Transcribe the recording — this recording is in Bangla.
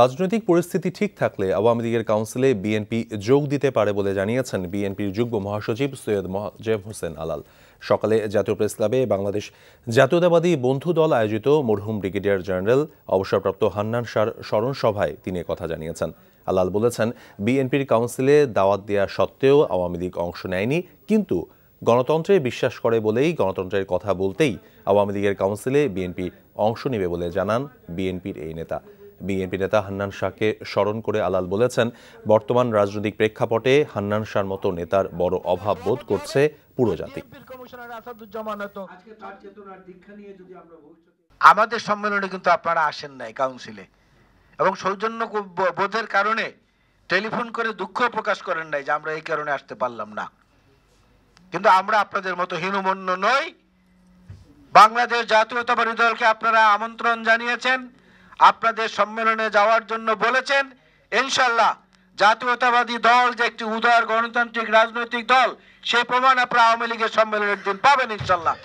রাজনৈতিক পরিস্থিতি ঠিক থাকলে আওয়ামী লীগের কাউন্সিলে বিএনপি যোগ দিতে পারে বলে জানিয়েছেন বিএনপির যুগ্ম মহাসচিব সৈয়দ মহাজেব হোসেন আলাল সকালে জাতীয় প্রেস ক্লাবে বাংলাদেশ জাতীয়তাবাদী বন্ধু দল আয়োজিত মরহুম ব্রিগেডিয়ার জেনারেল অবসরপ্রাপ্ত হান্নান শাহর স্মরণ সভায় তিনি কথা জানিয়েছেন আলাল বলেছেন বিএনপির কাউন্সিলে দাওয়াত দেওয়া সত্ত্বেও আওয়ামী লীগ অংশ নেয়নি কিন্তু গণতন্ত্রে বিশ্বাস করে বলেই গণতন্ত্রের কথা বলতেই আওয়ামী লীগের কাউন্সিলে বিএনপি অংশ নেবে বলে জানান বিএনপির এই নেতা বিএনপি নেতা হান্নান শাহকে স্মরণ করে আলাল বলেছেন বর্তমান রাজনৈতিক প্রেক্ষাপটে হান্নান শাহর মতো নেতার বড় অভাব বোধ করছে পুরো জাতি আমাদের সম্মেলনে কিন্তু আপনারা আসেন নাই কাউন্সিলে এবং সৌজন্য বোধের কারণে টেলিফোন করে দুঃখ প্রকাশ করেন নাই যে আমরা এই কারণে আসতে পারলাম না কিন্তু আমরা আপনাদের মতো হীনমন্য নই বাংলাদেশ জাতীয়তাবাদী দলকে আপনারা আমন্ত্রণ জানিয়েছেন আপনাদের সম্মেলনে যাওয়ার জন্য বলেছেন ইনশাল্লাহ জাতীয়তাবাদী দল যে একটি উদার গণতান্ত্রিক রাজনৈতিক দল সেই প্রমাণ আপনারা আওয়ামী লীগের সম্মেলনের দিন পাবেন ইনশাল্লাহ